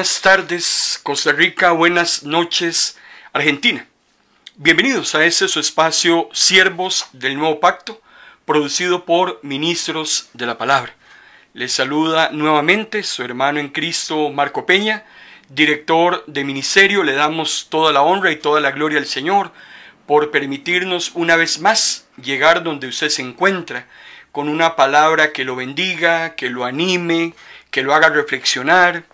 Buenas tardes, Costa Rica. Buenas noches, Argentina. Bienvenidos a ese su espacio Siervos del Nuevo Pacto, producido por Ministros de la Palabra. Les saluda nuevamente su hermano en Cristo, Marco Peña, director de ministerio. Le damos toda la honra y toda la gloria al Señor por permitirnos una vez más llegar donde usted se encuentra con una palabra que lo bendiga, que lo anime, que lo haga reflexionar,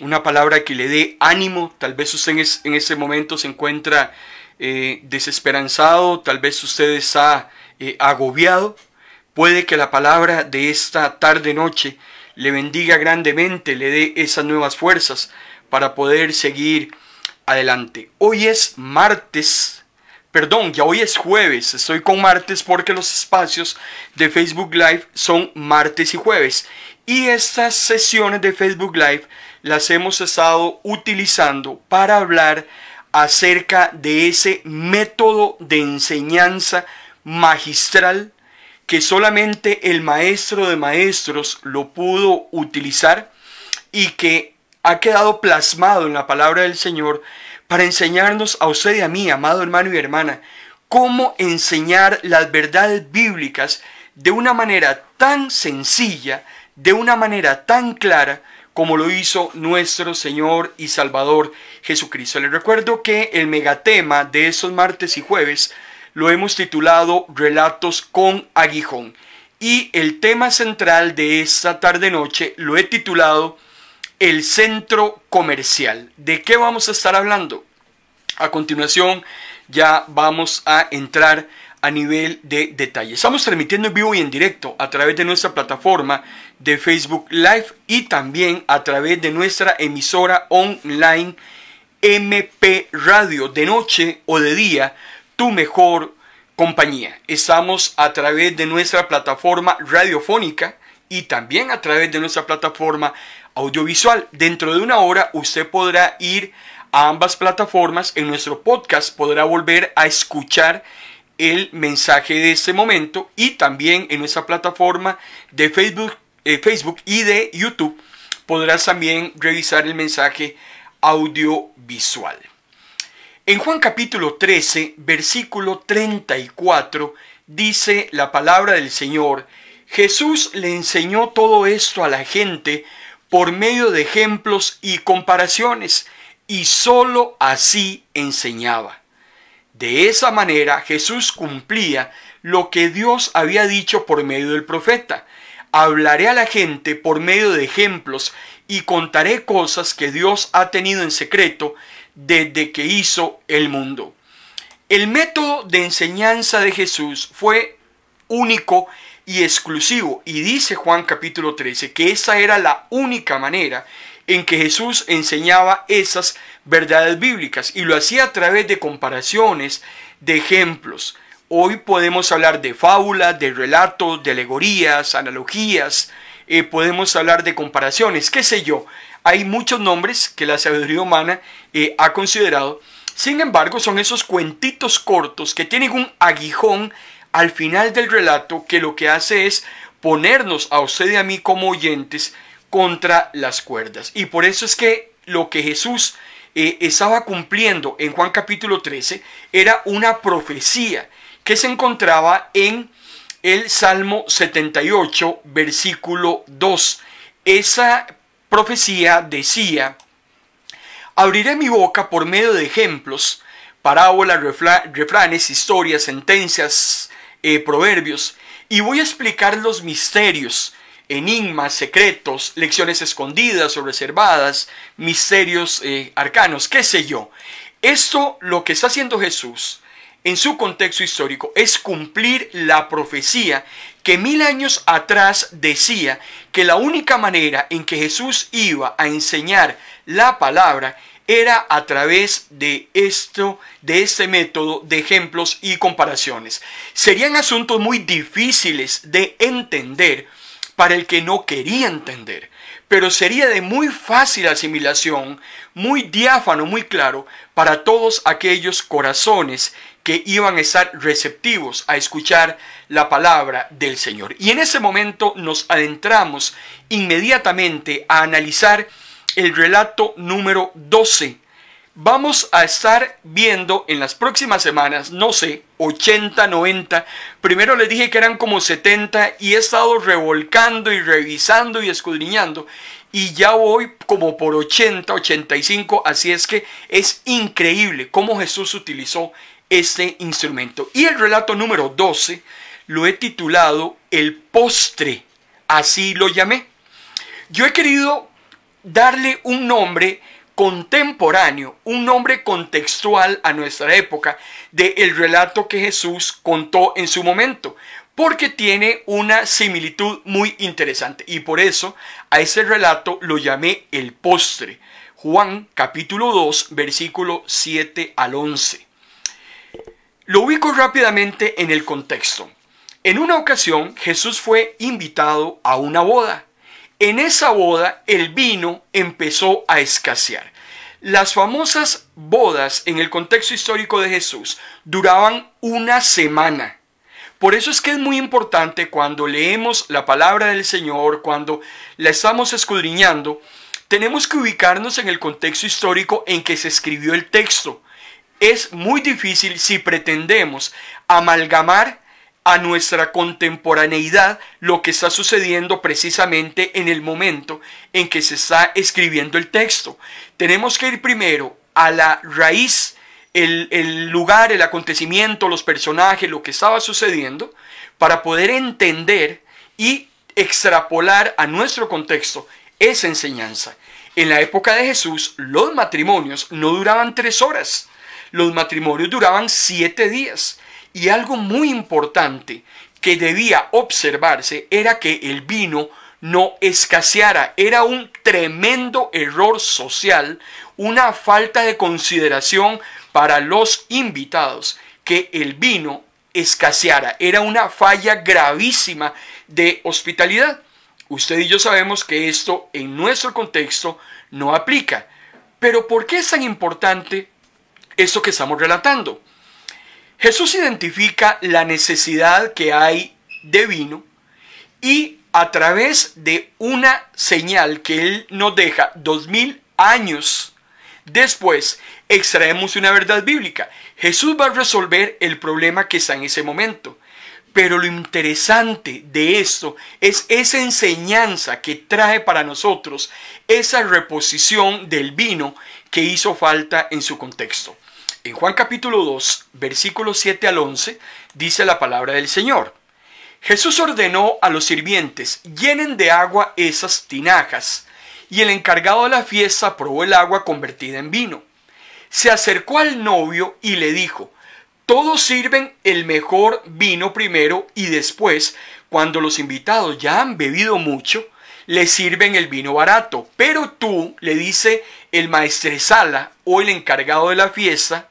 una palabra que le dé ánimo. Tal vez usted en, ese momento se encuentra eh, desesperanzado, tal vez usted está eh, agobiado. Puede que la palabra de esta tarde-noche le bendiga grandemente, le dé esas nuevas fuerzas para poder seguir adelante. Hoy es martes perdón, ya hoy es jueves, estoy con martes porque los espacios de Facebook Live son martes y jueves. Y estas sesiones de Facebook Live las hemos estado utilizando para hablar acerca de ese método de enseñanza magistral que solamente el maestro de maestros lo pudo utilizar y que ha quedado plasmado en la palabra del Señor para enseñarnos a usted y a mí, amado hermano y hermana, cómo enseñar las verdades bíblicas de una manera tan sencilla, de una manera tan clara, como lo hizo nuestro Señor y Salvador Jesucristo. Les recuerdo que el megatema de esos martes y jueves lo hemos titulado Relatos con Aguijón. Y el tema central de esta tarde-noche lo he titulado El Centro Comercial. ¿De qué vamos a estar hablando? A continuación ya vamos a entrar a nivel de detalle. Estamos transmitiendo en vivo y en directo a través de nuestra plataforma de Facebook Live y también a través de nuestra emisora online MP Radio de noche o de día, tu mejor compañía. Estamos a través de nuestra plataforma radiofónica y también a través de nuestra plataforma audiovisual. Dentro de una hora usted podrá ir a ambas plataformas. En nuestro podcast podrá volver a escuchar el mensaje de este momento y también en nuestra plataforma de Facebook eh, Facebook y de YouTube, podrás también revisar el mensaje audiovisual. En Juan capítulo 13, versículo 34, dice la palabra del Señor, Jesús le enseñó todo esto a la gente por medio de ejemplos y comparaciones, y sólo así enseñaba. De esa manera Jesús cumplía lo que Dios había dicho por medio del profeta. Hablaré a la gente por medio de ejemplos y contaré cosas que Dios ha tenido en secreto desde que hizo el mundo. El método de enseñanza de Jesús fue único y exclusivo y dice Juan capítulo 13 que esa era la única manera en que Jesús enseñaba esas verdades bíblicas y lo hacía a través de comparaciones, de ejemplos. Hoy podemos hablar de fábulas, de relatos, de alegorías, analogías, eh, podemos hablar de comparaciones, qué sé yo. Hay muchos nombres que la sabiduría humana eh, ha considerado. Sin embargo, son esos cuentitos cortos que tienen un aguijón al final del relato que lo que hace es ponernos a usted y a mí como oyentes contra las cuerdas. Y por eso es que lo que Jesús eh, estaba cumpliendo en Juan capítulo 13 era una profecía que se encontraba en el Salmo 78, versículo 2. Esa profecía decía, abriré mi boca por medio de ejemplos, parábolas, refranes, historias, sentencias, eh, proverbios, y voy a explicar los misterios, enigmas, secretos, lecciones escondidas o reservadas, misterios eh, arcanos, qué sé yo. Esto lo que está haciendo Jesús en su contexto histórico es cumplir la profecía que mil años atrás decía que la única manera en que Jesús iba a enseñar la palabra era a través de esto, de este método de ejemplos y comparaciones. Serían asuntos muy difíciles de entender para el que no quería entender, pero sería de muy fácil asimilación, muy diáfano, muy claro para todos aquellos corazones que iban a estar receptivos a escuchar la palabra del Señor. Y en ese momento nos adentramos inmediatamente a analizar el relato número 12. Vamos a estar viendo en las próximas semanas, no sé, 80, 90. Primero les dije que eran como 70 y he estado revolcando y revisando y escudriñando y ya voy como por 80, 85, así es que es increíble cómo Jesús utilizó este instrumento. Y el relato número 12 lo he titulado El postre, así lo llamé. Yo he querido darle un nombre contemporáneo, un nombre contextual a nuestra época del el relato que Jesús contó en su momento, porque tiene una similitud muy interesante y por eso a ese relato lo llamé el postre. Juan capítulo 2 versículo 7 al 11. Lo ubico rápidamente en el contexto. En una ocasión Jesús fue invitado a una boda. En esa boda el vino empezó a escasear. Las famosas bodas en el contexto histórico de Jesús duraban una semana. Por eso es que es muy importante cuando leemos la palabra del Señor, cuando la estamos escudriñando, tenemos que ubicarnos en el contexto histórico en que se escribió el texto es muy difícil si pretendemos amalgamar a nuestra contemporaneidad lo que está sucediendo precisamente en el momento en que se está escribiendo el texto. Tenemos que ir primero a la raíz, el, lugar, el acontecimiento, los personajes, lo que estaba sucediendo, para poder entender y extrapolar a nuestro contexto esa enseñanza. En la época de Jesús, los matrimonios no duraban tres horas los matrimonios duraban siete días. Y algo muy importante que debía observarse era que el vino no escaseara. Era un tremendo error social, una falta de consideración para los invitados que el vino escaseara. Era una falla gravísima de hospitalidad. Usted y yo sabemos que esto en nuestro contexto no aplica. Pero ¿por qué es tan importante esto que estamos relatando. Jesús identifica la necesidad que hay de vino y a través de una señal que Él nos deja dos mil años después, extraemos una verdad bíblica. Jesús va a resolver el problema que está en ese momento. Pero lo interesante de esto es esa enseñanza que trae para nosotros esa reposición del vino que hizo falta en su contexto. En Juan capítulo 2, versículos 7 al 11, dice la palabra del Señor. Jesús ordenó a los sirvientes, llenen de agua esas tinajas, y el encargado de la fiesta probó el agua convertida en vino. Se acercó al novio y le dijo, todos sirven el mejor vino primero y después, cuando los invitados ya han bebido mucho, le sirven el vino barato. Pero tú, le dice el maestresala o el encargado de la fiesta,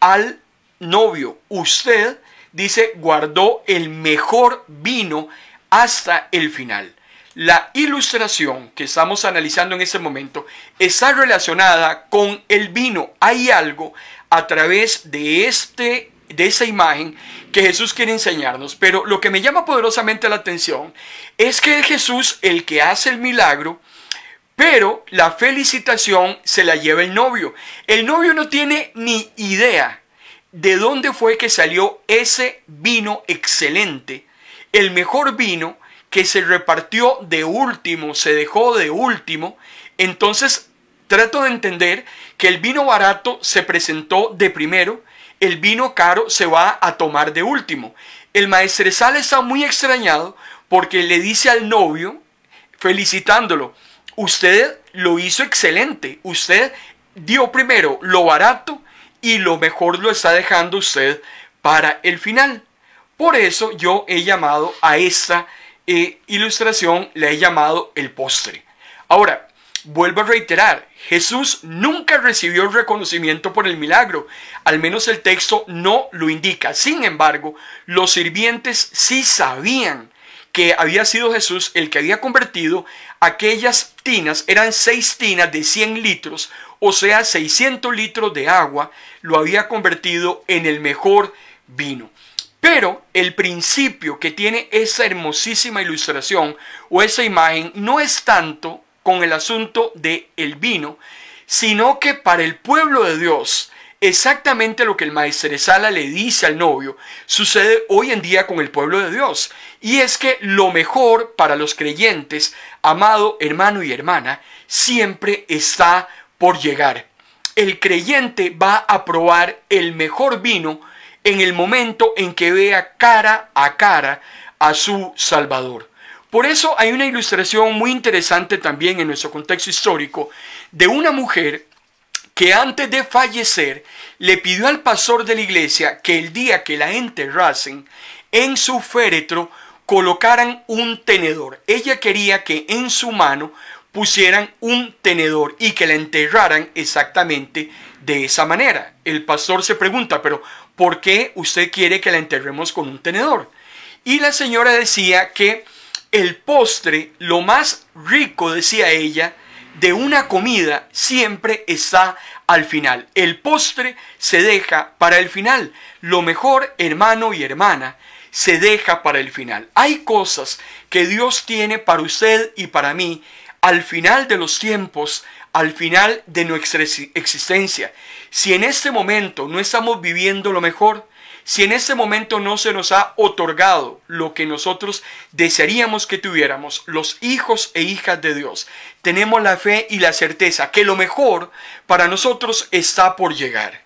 al novio. Usted, dice, guardó el mejor vino hasta el final. La ilustración que estamos analizando en este momento está relacionada con el vino. Hay algo a través de, este, de esa imagen que Jesús quiere enseñarnos. Pero lo que me llama poderosamente la atención es que Jesús, el que hace el milagro, pero la felicitación se la lleva el novio. El novio no tiene ni idea de dónde fue que salió ese vino excelente, el mejor vino que se repartió de último, se dejó de último. Entonces trato de entender que el vino barato se presentó de primero, el vino caro se va a tomar de último. El maestresal está muy extrañado porque le dice al novio, felicitándolo, Usted lo hizo excelente. Usted dio primero lo barato y lo mejor lo está dejando usted para el final. Por eso yo he llamado a esta eh, ilustración, le he llamado el postre. Ahora, vuelvo a reiterar, Jesús nunca recibió el reconocimiento por el milagro, al menos el texto no lo indica. Sin embargo, los sirvientes sí sabían que había sido Jesús el que había convertido aquellas tinas, eran seis tinas de 100 litros, o sea, 600 litros de agua, lo había convertido en el mejor vino. Pero el principio que tiene esa hermosísima ilustración o esa imagen no es tanto con el asunto del el vino, sino que para el pueblo de Dios, Exactamente lo que el maestro Sala le dice al novio sucede hoy en día con el pueblo de Dios. Y es que lo mejor para los creyentes, amado hermano y hermana, siempre está por llegar. El creyente va a probar el mejor vino en el momento en que vea cara a cara a su Salvador. Por eso hay una ilustración muy interesante también en nuestro contexto histórico de una mujer que antes de fallecer le pidió al pastor de la iglesia que el día que la enterrasen, en su féretro colocaran un tenedor. Ella quería que en su mano pusieran un tenedor y que la enterraran exactamente de esa manera. El pastor se pregunta, pero ¿por qué usted quiere que la enterremos con un tenedor? Y la señora decía que el postre, lo más rico, decía ella, de una comida siempre está al final. El postre se deja para el final. Lo mejor, hermano y hermana, se deja para el final. Hay cosas que Dios tiene para usted y para mí al final de los tiempos, al final de nuestra existencia. Si en este momento no estamos viviendo lo mejor, si en este momento no se nos ha otorgado lo que nosotros desearíamos que tuviéramos, los hijos e hijas de Dios, tenemos la fe y la certeza que lo mejor para nosotros está por llegar.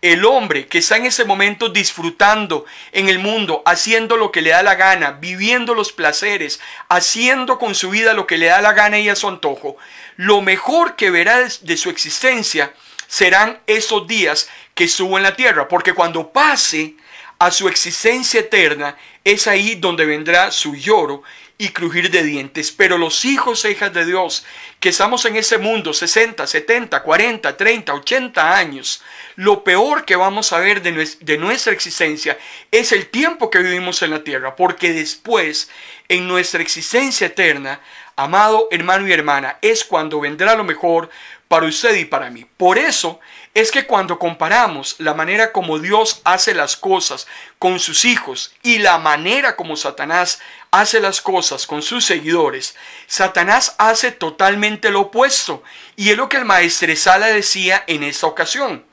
El hombre que está en ese momento disfrutando en el mundo, haciendo lo que le da la gana, viviendo los placeres, haciendo con su vida lo que le da la gana y a su antojo, lo mejor que verá de su existencia serán esos días que estuvo en la tierra, porque cuando pase a su existencia eterna, es ahí donde vendrá su lloro y crujir de dientes. Pero los hijos e hijas de Dios que estamos en ese mundo 60, 70, 40, 30, 80 años, lo peor que vamos a ver de, de nuestra existencia es el tiempo que vivimos en la tierra, porque después, en nuestra existencia eterna, amado hermano y hermana, es cuando vendrá lo mejor para usted y para mí. Por eso es que cuando comparamos la manera como Dios hace las cosas con sus hijos y la manera como Satanás hace las cosas con sus seguidores, Satanás hace totalmente lo opuesto. Y es lo que el Sala decía en esta ocasión.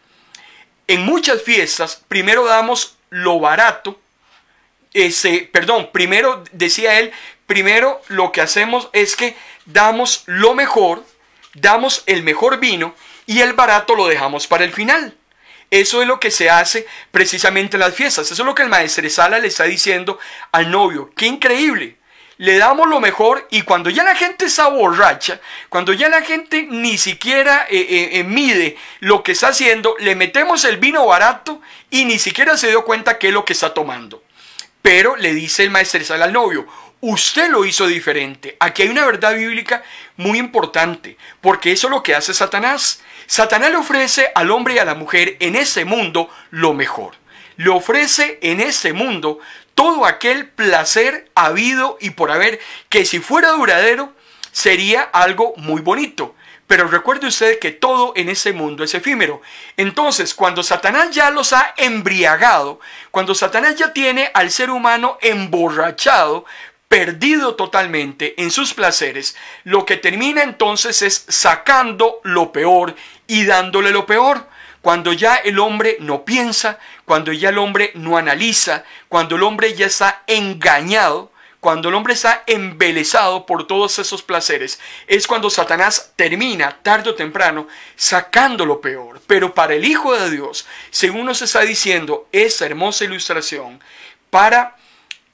En muchas fiestas, primero damos lo barato, ese, perdón, primero, decía él, primero lo que hacemos es que damos lo mejor damos el mejor vino y el barato lo dejamos para el final. Eso es lo que se hace precisamente en las fiestas. Eso es lo que el maestro Sala le está diciendo al novio. ¡Qué increíble! Le damos lo mejor y cuando ya la gente está borracha, cuando ya la gente ni siquiera eh, eh, eh, mide lo que está haciendo, le metemos el vino barato y ni siquiera se dio cuenta qué es lo que está tomando. Pero le dice el maestro Sala al novio, Usted lo hizo diferente. Aquí hay una verdad bíblica muy importante, porque eso es lo que hace Satanás. Satanás le ofrece al hombre y a la mujer en ese mundo lo mejor. Le ofrece en ese mundo todo aquel placer habido y por haber que si fuera duradero sería algo muy bonito. Pero recuerde usted que todo en ese mundo es efímero. Entonces, cuando Satanás ya los ha embriagado, cuando Satanás ya tiene al ser humano emborrachado, perdido totalmente en sus placeres, lo que termina entonces es sacando lo peor y dándole lo peor. Cuando ya el hombre no piensa, cuando ya el hombre no analiza, cuando el hombre ya está engañado, cuando el hombre está embelesado por todos esos placeres, es cuando Satanás termina tarde o temprano sacando lo peor. Pero para el Hijo de Dios, según nos está diciendo esa hermosa ilustración, para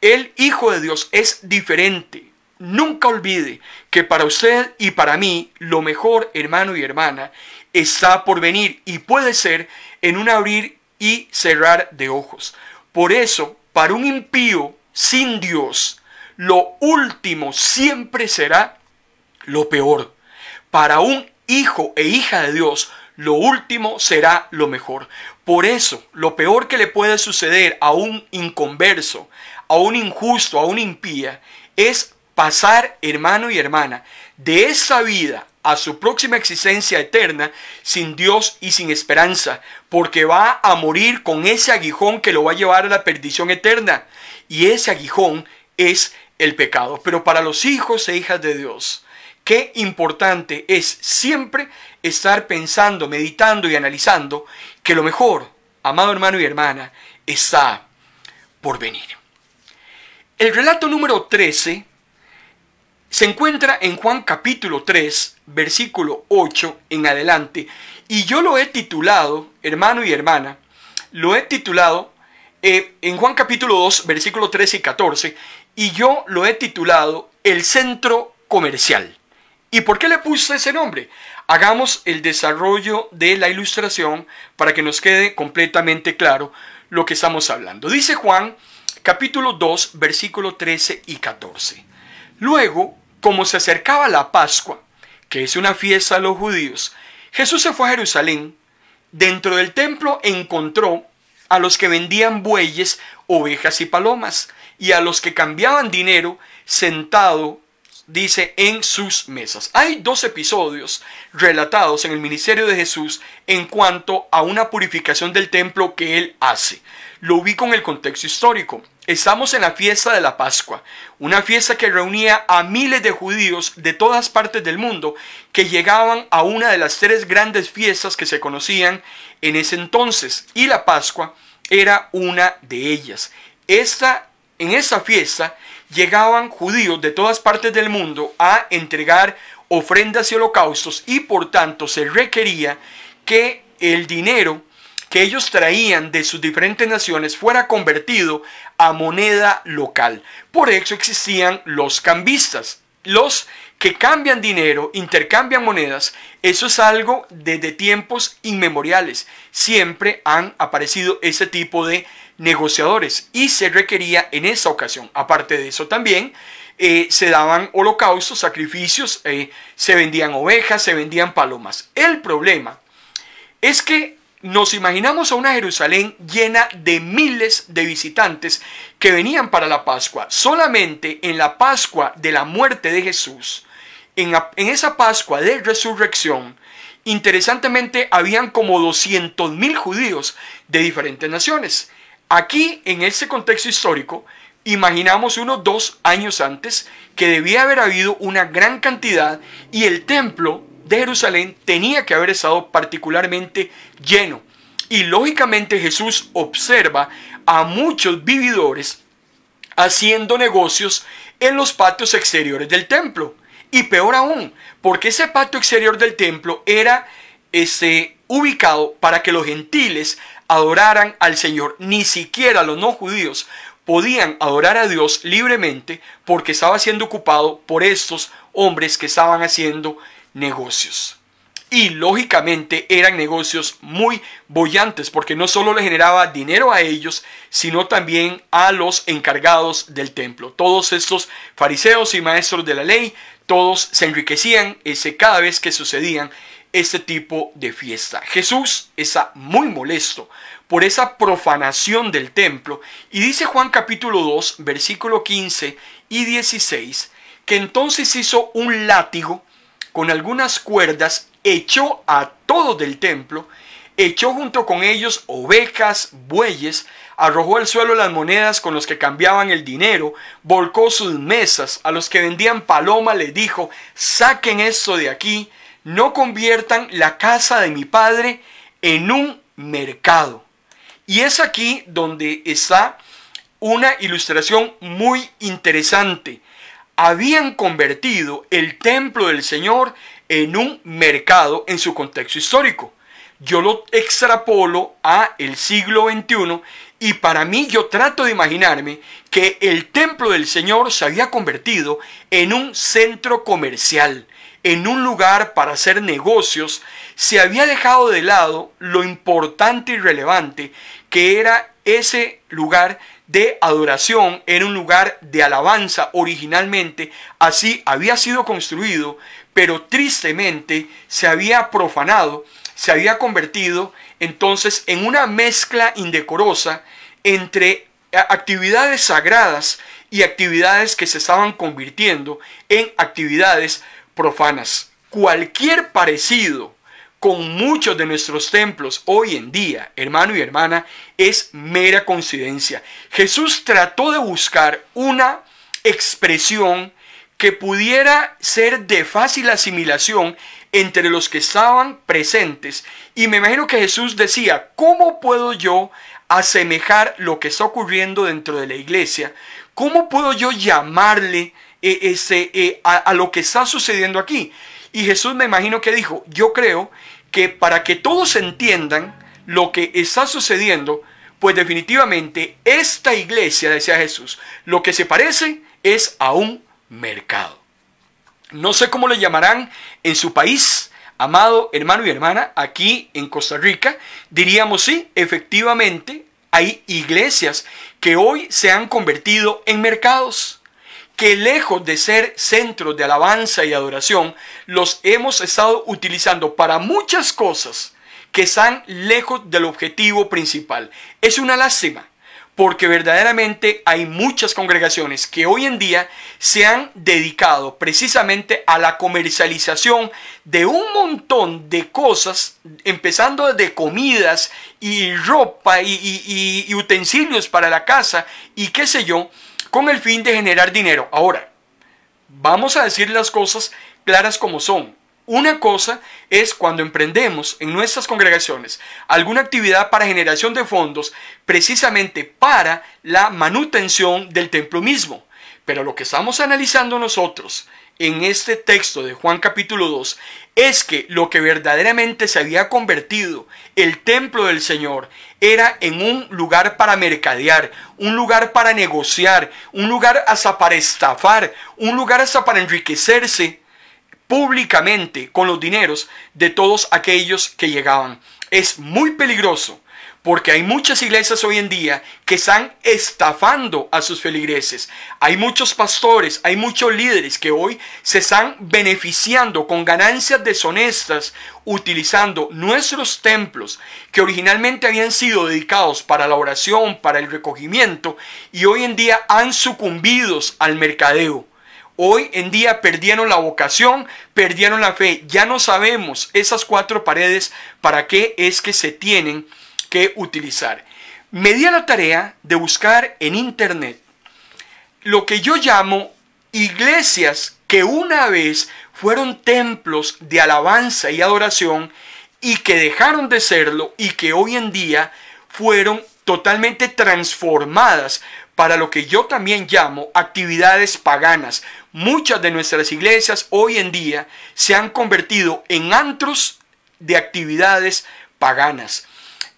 el Hijo de Dios es diferente. Nunca olvide que para usted y para mí lo mejor, hermano y hermana, está por venir y puede ser en un abrir y cerrar de ojos. Por eso, para un impío sin Dios, lo último siempre será lo peor. Para un hijo e hija de Dios, lo último será lo mejor. Por eso, lo peor que le puede suceder a un inconverso, a un injusto, a un impía, es pasar, hermano y hermana, de esa vida a su próxima existencia eterna sin Dios y sin esperanza, porque va a morir con ese aguijón que lo va a llevar a la perdición eterna. Y ese aguijón es el pecado. Pero para los hijos e hijas de Dios, qué importante es siempre estar pensando, meditando y analizando que lo mejor, amado hermano y hermana, está por venir. El relato número 13 se encuentra en Juan capítulo 3, versículo 8 en adelante. Y yo lo he titulado, hermano y hermana, lo he titulado eh, en Juan capítulo 2, versículo 13 y 14, y yo lo he titulado El centro comercial. ¿Y por qué le puse ese nombre? Hagamos el desarrollo de la ilustración para que nos quede completamente claro lo que estamos hablando. Dice Juan capítulo 2, versículo 13 y 14. Luego, como se acercaba la Pascua, que es una fiesta de los judíos, Jesús se fue a Jerusalén. Dentro del templo encontró a los que vendían bueyes, ovejas y palomas, y a los que cambiaban dinero sentado, dice, en sus mesas. Hay dos episodios relatados en el ministerio de Jesús en cuanto a una purificación del templo que él hace. Lo ubico en el contexto histórico. Estamos en la fiesta de la Pascua, una fiesta que reunía a miles de judíos de todas partes del mundo que llegaban a una de las tres grandes fiestas que se conocían en ese entonces y la Pascua era una de ellas. Esta, en esa fiesta llegaban judíos de todas partes del mundo a entregar ofrendas y holocaustos y por tanto se requería que el dinero que ellos traían de sus diferentes naciones fuera convertido a moneda local. Por eso existían los cambistas, los que cambian dinero, intercambian monedas, eso es algo desde tiempos inmemoriales. Siempre han aparecido ese tipo de negociadores y se requería en esa ocasión. Aparte de eso también, eh, se daban holocaustos, sacrificios, eh, se vendían ovejas, se vendían palomas. El problema es que nos imaginamos a una Jerusalén llena de miles de visitantes que venían para la Pascua. Solamente en la Pascua de la muerte de Jesús, en, esa Pascua de resurrección, interesantemente habían como 200.000 judíos de diferentes naciones. Aquí, en ese contexto histórico, imaginamos unos dos años antes que debía haber habido una gran cantidad y el templo Jerusalén tenía que haber estado particularmente lleno. Y lógicamente Jesús observa a muchos vividores haciendo negocios en los patios exteriores del templo. Y peor aún, porque ese patio exterior del templo era este, ubicado para que los gentiles adoraran al Señor. Ni siquiera los no judíos podían adorar a Dios libremente porque estaba siendo ocupado por estos hombres que estaban haciendo negocios. Y lógicamente eran negocios muy bollantes porque no solo le generaba dinero a ellos, sino también a los encargados del templo. Todos estos fariseos y maestros de la ley, todos se enriquecían ese, cada vez que sucedían este tipo de fiesta. Jesús está muy molesto por esa profanación del templo y dice Juan capítulo 2, versículo 15 y 16, que entonces hizo un látigo con algunas cuerdas, echó a todos del templo, echó junto con ellos ovejas, bueyes, arrojó al suelo las monedas con los que cambiaban el dinero, volcó sus mesas, a los que vendían paloma le dijo, saquen esto de aquí, no conviertan la casa de mi padre en un mercado. Y es aquí donde está una ilustración muy interesante habían convertido el templo del Señor en un mercado en su contexto histórico. Yo lo extrapolo a el siglo XXI y para mí yo trato de imaginarme que el templo del Señor se había convertido en un centro comercial, en un lugar para hacer negocios, se había dejado de lado lo importante y relevante que era ese lugar de adoración, era un lugar de alabanza originalmente, así había sido construido, pero tristemente se había profanado, se había convertido entonces en una mezcla indecorosa entre eh, actividades sagradas y actividades que se estaban convirtiendo en actividades profanas. Cualquier parecido con muchos de nuestros templos hoy en día, hermano y hermana, es mera coincidencia. Jesús trató de buscar una expresión que pudiera ser de fácil asimilación entre los que estaban presentes. Y me imagino que Jesús decía, ¿cómo puedo yo asemejar lo que está ocurriendo dentro de la iglesia? ¿Cómo puedo yo llamarle eh, eh, a lo que está sucediendo aquí? Y Jesús me imagino que dijo, yo creo que para que todos entiendan lo que está sucediendo, pues definitivamente esta iglesia, decía Jesús, lo que se parece es a un mercado. No sé cómo le llamarán en su país, amado hermano y hermana, aquí en Costa Rica, diríamos sí, efectivamente hay iglesias que hoy se han convertido en mercados que lejos de ser centros de alabanza y adoración, los hemos estado utilizando para muchas cosas que están lejos del objetivo principal. Es una lástima, porque verdaderamente hay muchas congregaciones que hoy en día se han dedicado precisamente a la comercialización de un montón de cosas, empezando de comidas y ropa y, utensilios para la casa y qué sé yo, con el fin de generar dinero. Ahora, vamos a decir las cosas claras como son. Una cosa es cuando emprendemos en nuestras congregaciones alguna actividad para generación de fondos precisamente para la manutención del templo mismo. Pero lo que estamos analizando nosotros en este texto de Juan capítulo 2 es que lo que verdaderamente se había convertido el templo del Señor era en un lugar para mercadear, un lugar para negociar, un lugar hasta para estafar, un lugar hasta para enriquecerse públicamente con los dineros de todos aquellos que llegaban. Es muy peligroso porque hay muchas iglesias hoy en día que están estafando a sus feligreses. Hay muchos pastores, hay muchos líderes que hoy se están beneficiando con ganancias deshonestas utilizando nuestros templos que originalmente habían sido dedicados para la oración, para el recogimiento, y hoy en día han sucumbido al mercadeo. Hoy en día perdieron la vocación, perdieron la fe. Ya no sabemos esas cuatro paredes para qué es que se tienen que utilizar. Me di la tarea de buscar en internet lo que yo llamo iglesias que una vez fueron templos de alabanza y adoración y que dejaron de serlo y que hoy en día fueron totalmente transformadas para lo que yo también llamo actividades paganas. Muchas de nuestras iglesias hoy en día se han convertido en antros de actividades paganas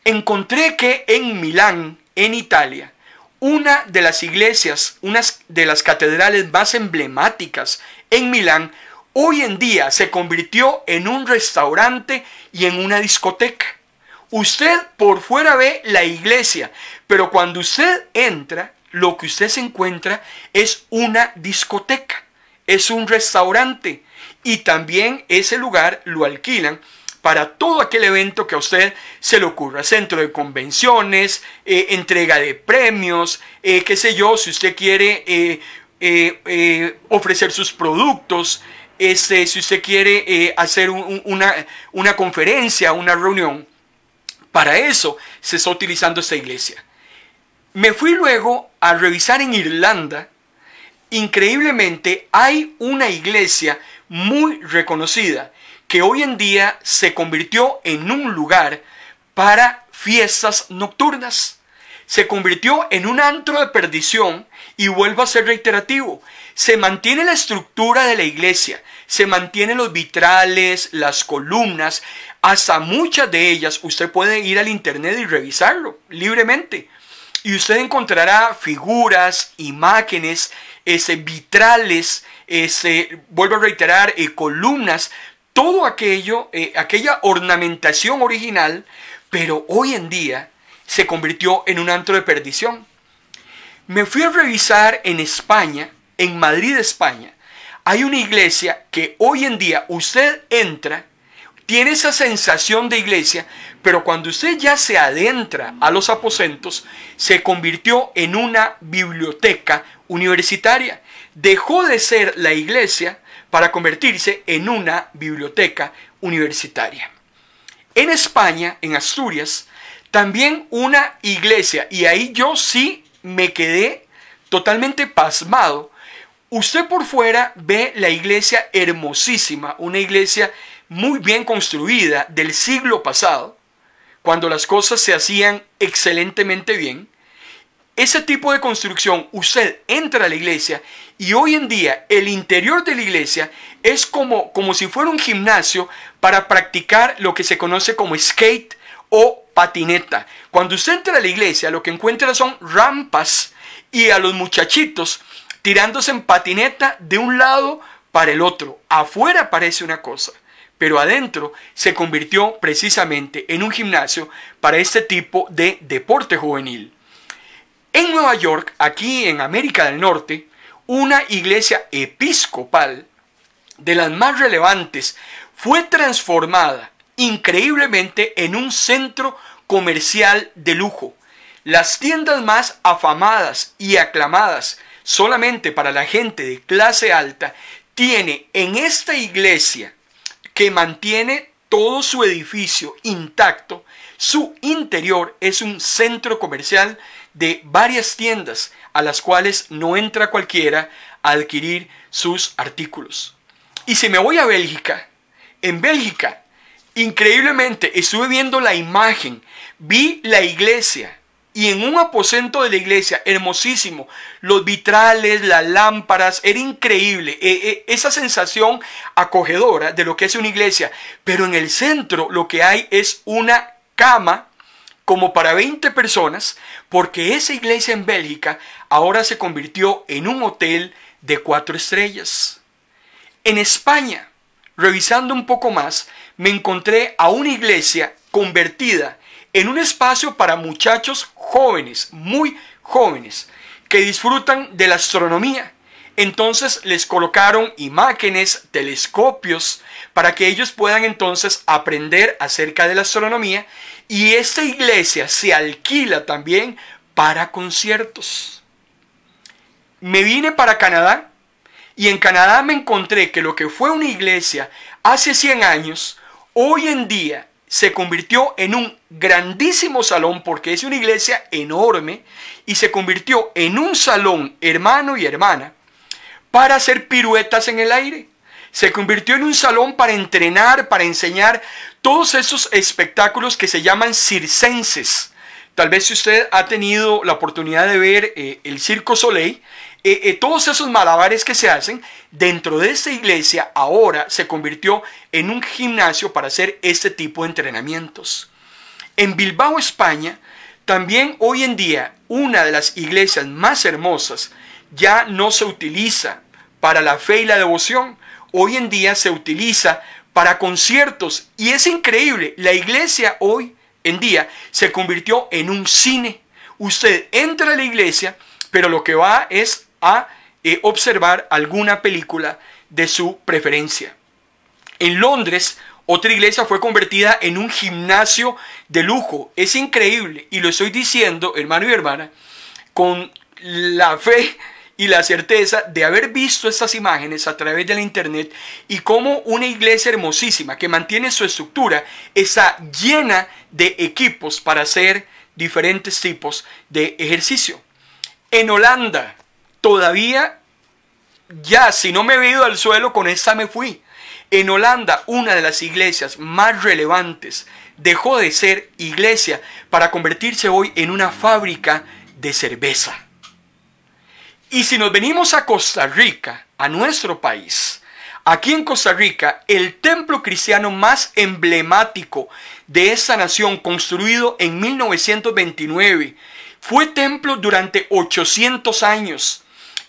encontré que en Milán, en Italia, una de las iglesias, una de las catedrales más emblemáticas en Milán, hoy en día se convirtió en un restaurante y en una discoteca. Usted por fuera ve la iglesia, pero cuando usted entra, lo que usted se encuentra es una discoteca, es un restaurante y también ese lugar lo alquilan para todo aquel evento que a usted se le ocurra. Centro de convenciones, eh, entrega de premios, eh, qué sé yo, si usted quiere eh, ofrecer sus productos, este, si usted quiere hacer una conferencia, una reunión. Para eso se está utilizando esta iglesia. Me fui luego a revisar en Irlanda. Increíblemente hay una iglesia muy reconocida que hoy en día se convirtió en un lugar para fiestas nocturnas. Se convirtió en un antro de perdición y vuelvo a ser reiterativo. Se mantiene la estructura de la iglesia, se mantienen los vitrales, las columnas, hasta muchas de ellas usted puede ir al internet y revisarlo libremente. Y usted encontrará figuras, imágenes, ese, vitrales, ese, vuelvo a reiterar, eh, columnas todo aquello, eh, aquella ornamentación original, pero hoy en día se convirtió en un antro de perdición. Me fui a revisar en España, en Madrid, España. Hay una iglesia que hoy en día usted entra, tiene esa sensación de iglesia, pero cuando usted ya se adentra a los aposentos, se convirtió en una biblioteca universitaria. Dejó de ser la iglesia para convertirse en una biblioteca universitaria. En España, en Asturias, también una iglesia, y ahí yo sí me quedé totalmente pasmado. Usted por fuera ve la iglesia hermosísima, una iglesia muy bien construida del siglo pasado, cuando las cosas se hacían excelentemente bien, ese tipo de construcción, usted entra a la iglesia y hoy en día el interior de la iglesia es como, si fuera un gimnasio para practicar lo que se conoce como skate o patineta. Cuando usted entra a la iglesia lo que encuentra son rampas y a los muchachitos tirándose en patineta de un lado para el otro. Afuera parece una cosa, pero adentro se convirtió precisamente en un gimnasio para este tipo de deporte juvenil. En Nueva York, aquí en América del Norte, una iglesia episcopal de las más relevantes fue transformada increíblemente en un centro comercial de lujo. Las tiendas más afamadas y aclamadas solamente para la gente de clase alta tiene en esta iglesia que mantiene todo su edificio intacto, su interior es un centro comercial de varias tiendas a las cuales no entra cualquiera a adquirir sus artículos. Y si me voy a Bélgica, en Bélgica, increíblemente, estuve viendo la imagen, vi la iglesia y en un aposento de la iglesia, hermosísimo, los vitrales, las lámparas, era increíble, e, e, esa sensación acogedora de lo que es una iglesia, pero en el centro lo que hay es una cama como para 20 personas, porque esa iglesia en Bélgica ahora se convirtió en un hotel de cuatro estrellas. En España, revisando un poco más, me encontré a una iglesia convertida en un espacio para muchachos jóvenes, muy jóvenes, que disfrutan de la astronomía. Entonces les colocaron imágenes, telescopios, para que ellos puedan entonces aprender acerca de la astronomía y esta iglesia se alquila también para conciertos. Me vine para Canadá y en Canadá me encontré que lo que fue una iglesia hace 100 años, hoy en día se convirtió en un grandísimo salón porque es una iglesia enorme y se convirtió en un salón hermano y hermana para hacer piruetas en el aire. Se convirtió en un salón para entrenar, para enseñar todos esos espectáculos que se llaman circenses. Tal vez si usted ha tenido la oportunidad de ver eh, el Circo Soleil, eh, eh, todos esos malabares que se hacen dentro de esta iglesia ahora se convirtió en un gimnasio para hacer este tipo de entrenamientos. En Bilbao, España, también hoy en día una de las iglesias más hermosas ya no se utiliza para la fe y la devoción. Hoy en día se utiliza para conciertos. Y es increíble, la iglesia hoy en día se convirtió en un cine. Usted entra a la iglesia, pero lo que va es a eh, observar alguna película de su preferencia. En Londres, otra iglesia fue convertida en un gimnasio de lujo. Es increíble, y lo estoy diciendo, hermano y hermana, con la fe y la certeza de haber visto estas imágenes a través del internet y cómo una iglesia hermosísima que mantiene su estructura está llena de equipos para hacer diferentes tipos de ejercicio. En Holanda todavía ya si no me he ido al suelo con esta me fui. En Holanda, una de las iglesias más relevantes dejó de ser iglesia para convertirse hoy en una fábrica de cerveza. Y si nos venimos a Costa Rica, a nuestro país, aquí en Costa Rica, el templo cristiano más emblemático de esta nación, construido en 1929, fue templo durante 800 años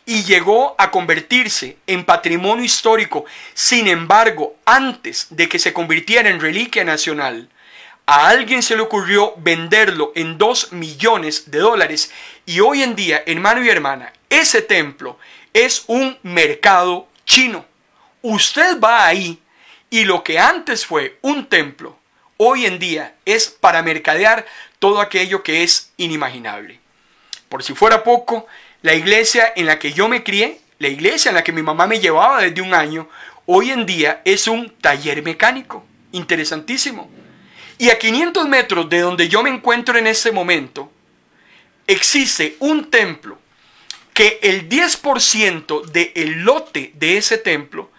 y llegó a convertirse en patrimonio histórico. Sin embargo, antes de que se convirtiera en reliquia nacional, a alguien se le ocurrió venderlo en 2 millones de dólares y hoy en día, hermano y hermana, ese templo es un mercado chino. Usted va ahí y lo que antes fue un templo, hoy en día es para mercadear todo aquello que es inimaginable. Por si fuera poco, la iglesia en la que yo me crié, la iglesia en la que mi mamá me llevaba desde un año, hoy en día es un taller mecánico. Interesantísimo. Y a 500 metros de donde yo me encuentro en este momento, existe un templo que el 10% del lote de ese templo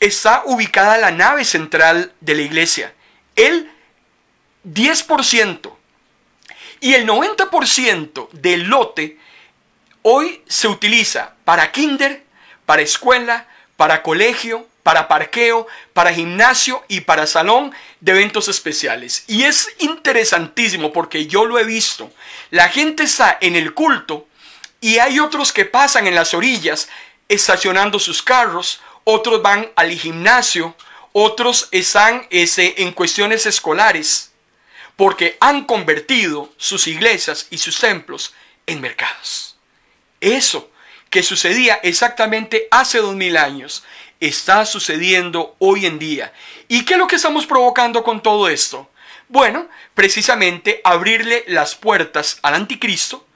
está ubicada la nave central de la iglesia. El 10%. Y el 90% del lote hoy se utiliza para kinder, para escuela, para colegio, para parqueo, para gimnasio y para salón de eventos especiales. Y es interesantísimo porque yo lo he visto. La gente está en el culto y hay otros que pasan en las orillas estacionando sus carros, otros van al gimnasio, otros están este, en cuestiones escolares, porque han convertido sus iglesias y sus templos en mercados. Eso que sucedía exactamente hace dos mil años está sucediendo hoy en día. ¿Y qué es lo que estamos provocando con todo esto? Bueno, precisamente abrirle las puertas al anticristo.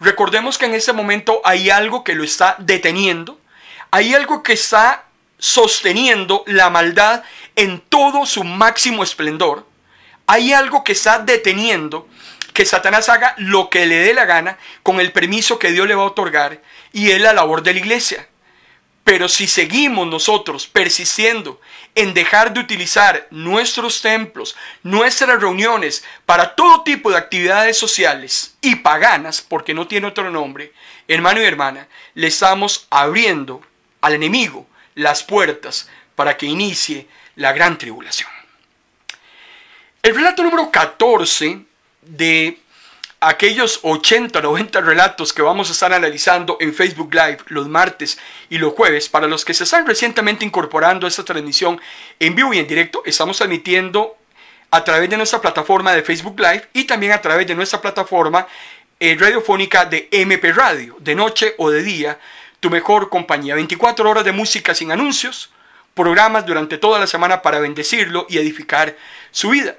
Recordemos que en este momento hay algo que lo está deteniendo, hay algo que está sosteniendo la maldad en todo su máximo esplendor, hay algo que está deteniendo que Satanás haga lo que le dé la gana con el permiso que Dios le va a otorgar y es la labor de la iglesia. Pero si seguimos nosotros persistiendo en dejar de utilizar nuestros templos, nuestras reuniones para todo tipo de actividades sociales y paganas, porque no tiene otro nombre, hermano y hermana, le estamos abriendo al enemigo las puertas para que inicie la gran tribulación. El relato número 14 de aquellos 80, 90 relatos que vamos a estar analizando en Facebook Live los martes y los jueves, para los que se están recientemente incorporando a esta transmisión en vivo y en directo, estamos transmitiendo a través de nuestra plataforma de Facebook Live y también a través de nuestra plataforma eh, radiofónica de MP Radio, de noche o de día, tu mejor compañía. 24 horas de música sin anuncios, programas durante toda la semana para bendecirlo y edificar su vida.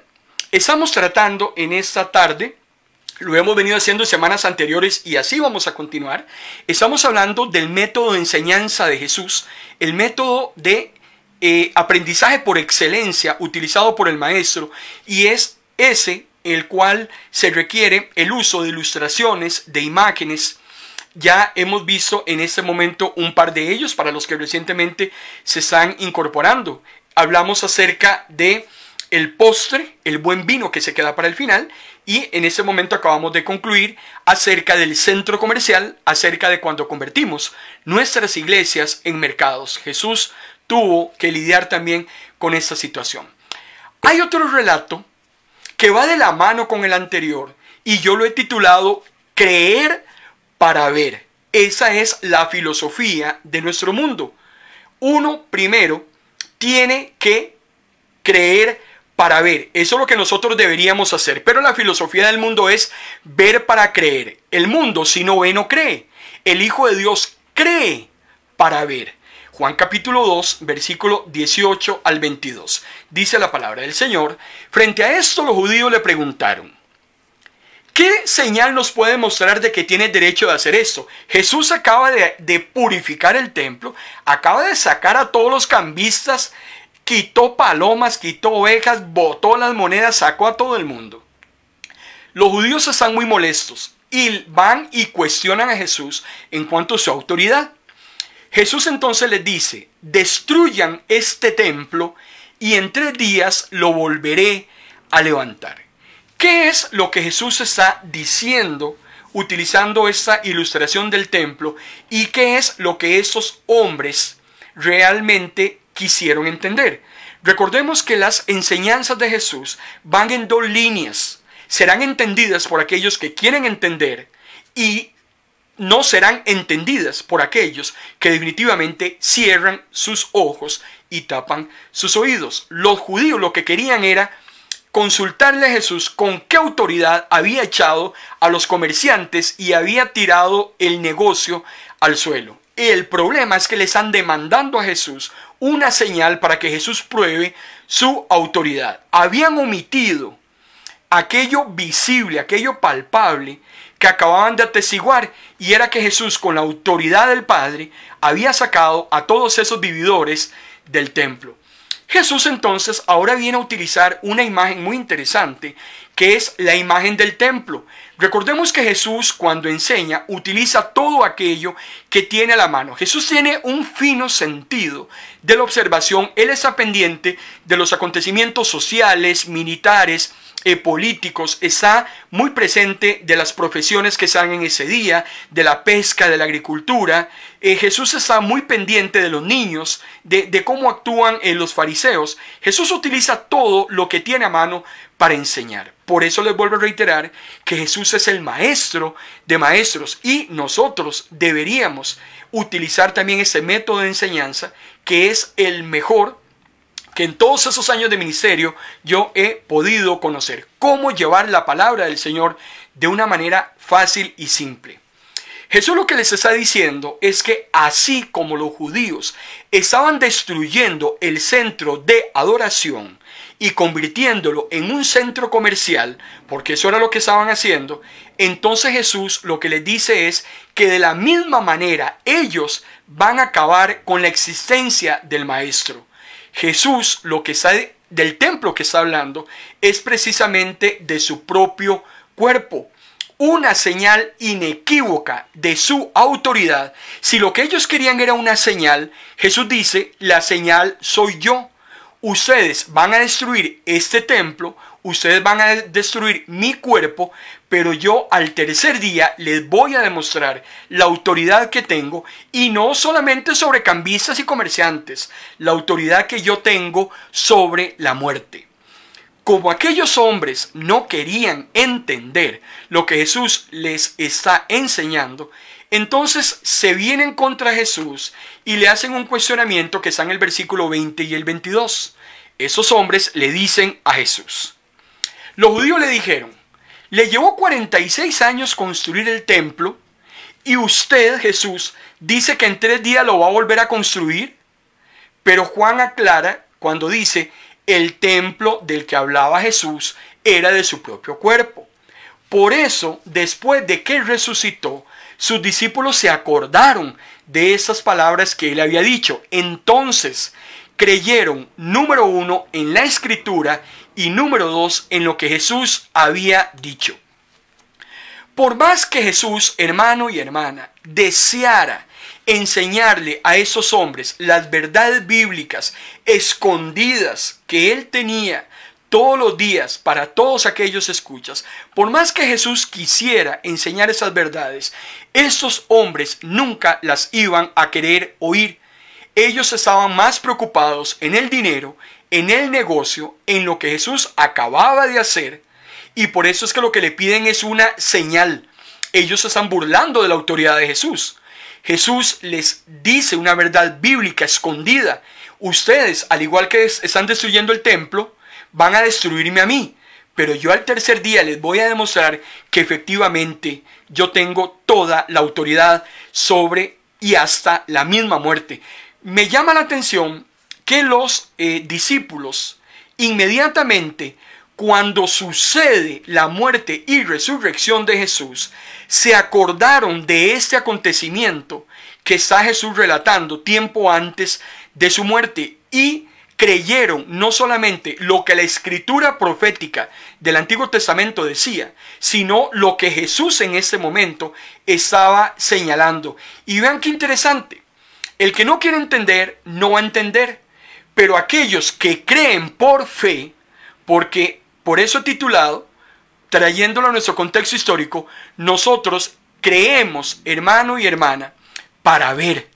Estamos tratando en esta tarde lo hemos venido haciendo semanas anteriores y así vamos a continuar, estamos hablando del método de enseñanza de Jesús, el método de eh, aprendizaje por excelencia utilizado por el maestro y es ese el cual se requiere el uso de ilustraciones, de imágenes, ya hemos visto en este momento un par de ellos para los que recientemente se están incorporando. Hablamos acerca de el postre, el buen vino que se queda para el final y en ese momento acabamos de concluir acerca del centro comercial, acerca de cuando convertimos nuestras iglesias en mercados. Jesús tuvo que lidiar también con esta situación. Hay otro relato que va de la mano con el anterior y yo lo he titulado Creer para ver. Esa es la filosofía de nuestro mundo. Uno primero tiene que creer para ver. Eso es lo que nosotros deberíamos hacer. Pero la filosofía del mundo es ver para creer. El mundo si no ve no cree. El Hijo de Dios cree para ver. Juan capítulo 2, versículo 18 al 22. Dice la palabra del Señor. Frente a esto los judíos le preguntaron. ¿Qué señal nos puede mostrar de que tiene derecho de hacer esto? Jesús acaba de, de, purificar el templo, acaba de sacar a todos los cambistas quitó palomas, quitó ovejas, botó las monedas, sacó a todo el mundo. Los judíos están muy molestos y van y cuestionan a Jesús en cuanto a su autoridad. Jesús entonces les dice, destruyan este templo y en tres días lo volveré a levantar. ¿Qué es lo que Jesús está diciendo utilizando esta ilustración del templo? ¿Y qué es lo que esos hombres realmente quisieron entender. Recordemos que las enseñanzas de Jesús van en dos líneas. Serán entendidas por aquellos que quieren entender y no serán entendidas por aquellos que definitivamente cierran sus ojos y tapan sus oídos. Los judíos lo que querían era consultarle a Jesús con qué autoridad había echado a los comerciantes y había tirado el negocio al suelo. El problema es que le están demandando a Jesús una señal para que Jesús pruebe su autoridad. Habían omitido aquello visible, aquello palpable que acababan de atestiguar y era que Jesús con la autoridad del Padre había sacado a todos esos vividores del templo. Jesús entonces ahora viene a utilizar una imagen muy interesante que es la imagen del templo, Recordemos que Jesús cuando enseña utiliza todo aquello que tiene a la mano. Jesús tiene un fino sentido de la observación. Él está pendiente de los acontecimientos sociales, militares, y eh, políticos. Está muy presente de las profesiones que están en ese día, de la pesca, de la agricultura. Eh, Jesús está muy pendiente de los niños, de, cómo actúan eh, los fariseos. Jesús utiliza todo lo que tiene a mano para enseñar. Por eso les vuelvo a reiterar que Jesús es el maestro de maestros y nosotros deberíamos utilizar también ese método de enseñanza que es el mejor que en todos esos años de ministerio yo he podido conocer. Cómo llevar la palabra del Señor de una manera fácil y simple. Jesús lo que les está diciendo es que así como los judíos estaban destruyendo el centro de adoración, y convirtiéndolo en un centro comercial, porque eso era lo que estaban haciendo, entonces Jesús lo que les dice es que de la misma manera ellos van a acabar con la existencia del Maestro. Jesús lo que está del templo que está hablando es precisamente de su propio cuerpo, una señal inequívoca de su autoridad. Si lo que ellos querían era una señal, Jesús dice, la señal soy yo ustedes van a destruir este templo, ustedes van a destruir mi cuerpo, pero yo al tercer día les voy a demostrar la autoridad que tengo y no solamente sobre cambistas y comerciantes, la autoridad que yo tengo sobre la muerte. Como aquellos hombres no querían entender lo que Jesús les está enseñando, entonces se vienen contra Jesús y le hacen un cuestionamiento que está en el versículo 20 y el 22. Esos hombres le dicen a Jesús. Los judíos le dijeron, le llevó 46 años construir el templo y usted, Jesús, dice que en tres días lo va a volver a construir. Pero Juan aclara cuando dice el templo del que hablaba Jesús era de su propio cuerpo. Por eso, después de que resucitó, sus discípulos se acordaron de esas palabras que él había dicho. Entonces, creyeron, número uno, en la escritura y número dos, en lo que Jesús había dicho. Por más que Jesús, hermano y hermana, deseara enseñarle a esos hombres las verdades bíblicas escondidas que él tenía todos los días para todos aquellos escuchas, por más que Jesús quisiera enseñar esas verdades, esos hombres nunca las iban a querer oír. Ellos estaban más preocupados en el dinero, en el negocio, en lo que Jesús acababa de hacer, y por eso es que lo que le piden es una señal. Ellos están burlando de la autoridad de Jesús. Jesús les dice una verdad bíblica escondida. Ustedes, al igual que están destruyendo el templo, van a destruirme a mí. Pero yo al tercer día les voy a demostrar que efectivamente yo tengo toda la autoridad sobre y hasta la misma muerte. Me llama la atención que los eh, discípulos inmediatamente cuando sucede la muerte y resurrección de Jesús, se acordaron de este acontecimiento que está Jesús relatando tiempo antes de su muerte y creyeron no solamente lo que la escritura profética del Antiguo Testamento decía, sino lo que Jesús en ese momento estaba señalando. Y vean qué interesante, el que no quiere entender, no va a entender, pero aquellos que creen por fe, porque por eso titulado, trayéndolo a nuestro contexto histórico, nosotros creemos, hermano y hermana, para ver.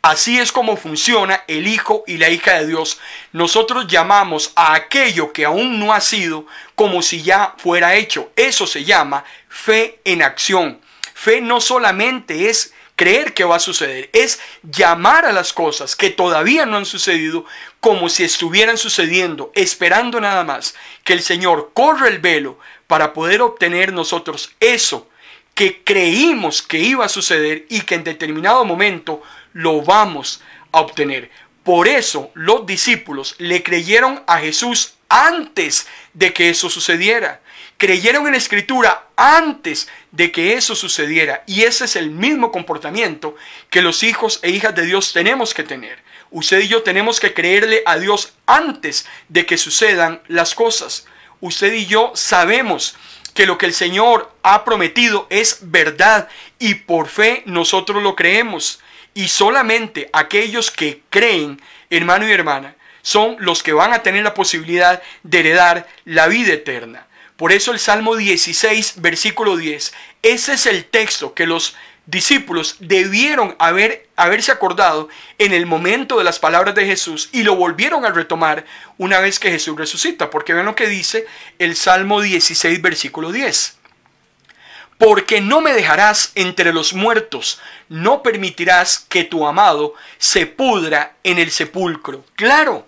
Así es como funciona el Hijo y la hija de Dios. Nosotros llamamos a aquello que aún no ha sido como si ya fuera hecho. Eso se llama fe en acción. Fe no solamente es creer que va a suceder, es llamar a las cosas que todavía no han sucedido como si estuvieran sucediendo, esperando nada más que el Señor corra el velo para poder obtener nosotros eso que creímos que iba a suceder y que en determinado momento lo vamos a obtener. Por eso los discípulos le creyeron a Jesús antes de que eso sucediera. Creyeron en la escritura antes de que eso sucediera. Y ese es el mismo comportamiento que los hijos e hijas de Dios tenemos que tener. Usted y yo tenemos que creerle a Dios antes de que sucedan las cosas. Usted y yo sabemos que lo que el Señor ha prometido es verdad y por fe nosotros lo creemos. Y solamente aquellos que creen, hermano y hermana, son los que van a tener la posibilidad de heredar la vida eterna. Por eso el Salmo 16, versículo 10, ese es el texto que los discípulos debieron haber, haberse acordado en el momento de las palabras de Jesús y lo volvieron a retomar una vez que Jesús resucita, porque ven lo que dice el Salmo 16, versículo 10. Porque no me dejarás entre los muertos, no permitirás que tu amado se pudra en el sepulcro. Claro,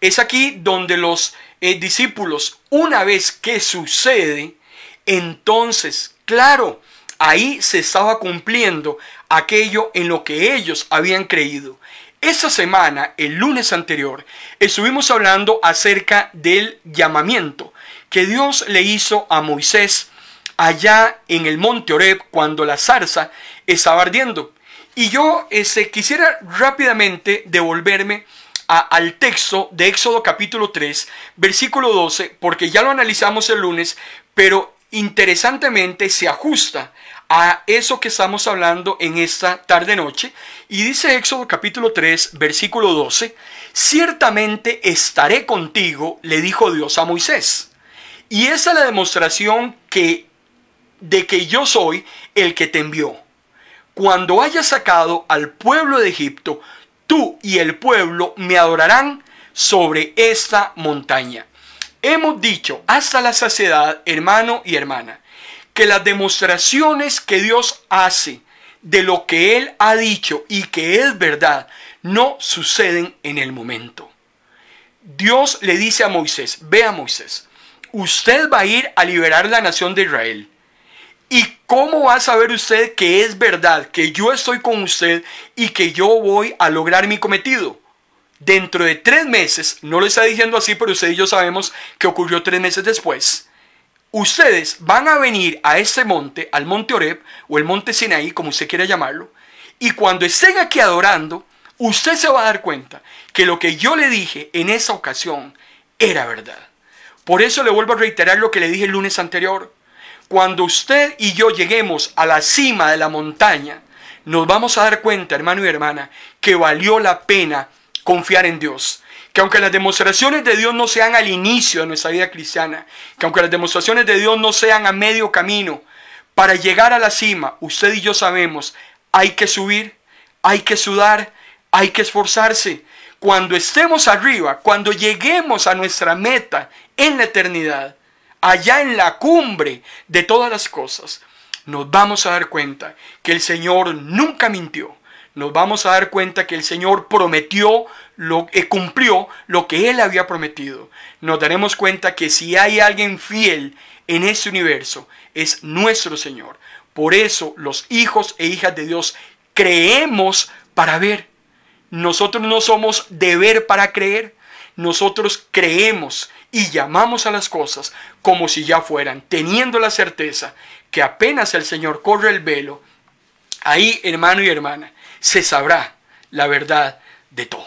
es aquí donde los eh, discípulos, una vez que sucede, entonces, claro, Ahí se estaba cumpliendo aquello en lo que ellos habían creído. Esa semana, el lunes anterior, estuvimos hablando acerca del llamamiento que Dios le hizo a Moisés allá en el monte Oreb cuando la zarza estaba ardiendo. Y yo este, quisiera rápidamente devolverme al texto de Éxodo capítulo 3, versículo 12, porque ya lo analizamos el lunes, pero interesantemente se ajusta a eso que estamos hablando en esta tarde-noche. Y dice Éxodo capítulo 3, versículo 12, ciertamente estaré contigo, le dijo Dios a Moisés. Y esa es la demostración que, de que yo soy el que te envió. Cuando hayas sacado al pueblo de Egipto, tú y el pueblo me adorarán sobre esta montaña. Hemos dicho hasta la saciedad, hermano y hermana, que las demostraciones que Dios hace de lo que Él ha dicho y que es verdad no suceden en el momento. Dios le dice a Moisés, vea Moisés, usted va a ir a liberar la nación de Israel. ¿Y cómo va a saber usted que es verdad, que yo estoy con usted y que yo voy a lograr mi cometido? Dentro de tres meses, no lo está diciendo así, pero usted y yo sabemos que ocurrió tres meses después, ustedes van a venir a ese monte, al monte Oreb o el monte Sinaí, como usted quiera llamarlo, y cuando estén aquí adorando, usted se va a dar cuenta que lo que yo le dije en esa ocasión era verdad. Por eso le vuelvo a reiterar lo que le dije el lunes anterior. Cuando usted y yo lleguemos a la cima de la montaña, nos vamos a dar cuenta, hermano y hermana, que valió la pena confiar en Dios que aunque las demostraciones de Dios no sean al inicio de nuestra vida cristiana, que aunque las demostraciones de Dios no sean a medio camino, para llegar a la cima, usted y yo sabemos, hay que subir, hay que sudar, hay que esforzarse. Cuando estemos arriba, cuando lleguemos a nuestra meta en la eternidad, allá en la cumbre de todas las cosas, nos vamos a dar cuenta que el Señor nunca mintió nos vamos a dar cuenta que el Señor prometió, lo, eh, cumplió lo que Él había prometido. Nos daremos cuenta que si hay alguien fiel en este universo, es nuestro Señor. Por eso los hijos e hijas de Dios creemos para ver. Nosotros no somos de ver para creer. Nosotros creemos y llamamos a las cosas como si ya fueran, teniendo la certeza que apenas el Señor corre el velo, Ahí, hermano y hermana, se sabrá la verdad de todo.